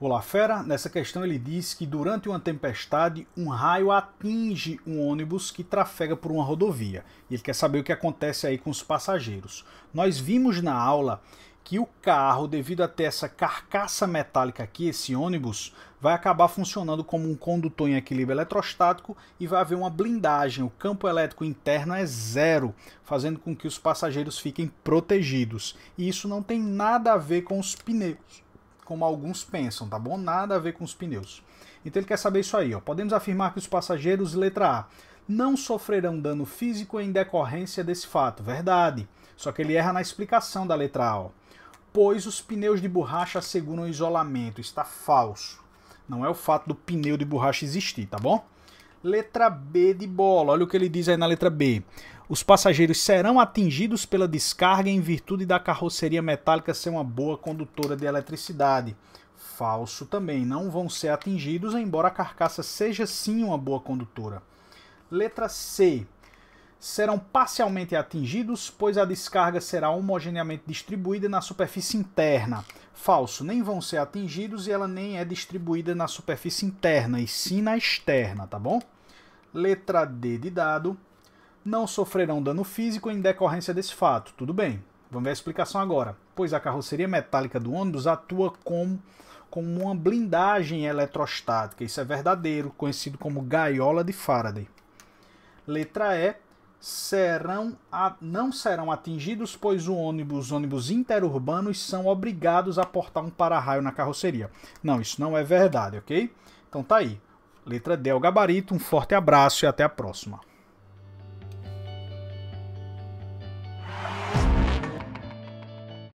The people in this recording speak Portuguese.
Olá Fera, nessa questão ele diz que durante uma tempestade um raio atinge um ônibus que trafega por uma rodovia e ele quer saber o que acontece aí com os passageiros. Nós vimos na aula que o carro, devido a ter essa carcaça metálica aqui, esse ônibus, vai acabar funcionando como um condutor em equilíbrio eletrostático e vai haver uma blindagem. O campo elétrico interno é zero, fazendo com que os passageiros fiquem protegidos. E isso não tem nada a ver com os pneus como alguns pensam, tá bom? Nada a ver com os pneus. Então ele quer saber isso aí, ó. Podemos afirmar que os passageiros, letra A, não sofrerão dano físico em decorrência desse fato. Verdade. Só que ele erra na explicação da letra A, ó. Pois os pneus de borracha asseguram isolamento. Está falso. Não é o fato do pneu de borracha existir, tá bom? Letra B de bola. Olha o que ele diz aí na letra B. Os passageiros serão atingidos pela descarga em virtude da carroceria metálica ser uma boa condutora de eletricidade. Falso também. Não vão ser atingidos, embora a carcaça seja sim uma boa condutora. Letra C serão parcialmente atingidos, pois a descarga será homogeneamente distribuída na superfície interna. Falso, nem vão ser atingidos e ela nem é distribuída na superfície interna, e sim na externa, tá bom? Letra D de dado. Não sofrerão dano físico em decorrência desse fato. Tudo bem. Vamos ver a explicação agora. Pois a carroceria metálica do ônibus atua como como uma blindagem eletrostática. Isso é verdadeiro, conhecido como gaiola de Faraday. Letra E, serão a, não serão atingidos, pois o ônibus, ônibus interurbanos são obrigados a portar um para-raio na carroceria. Não, isso não é verdade, ok? Então tá aí. Letra D é o gabarito. Um forte abraço e até a próxima.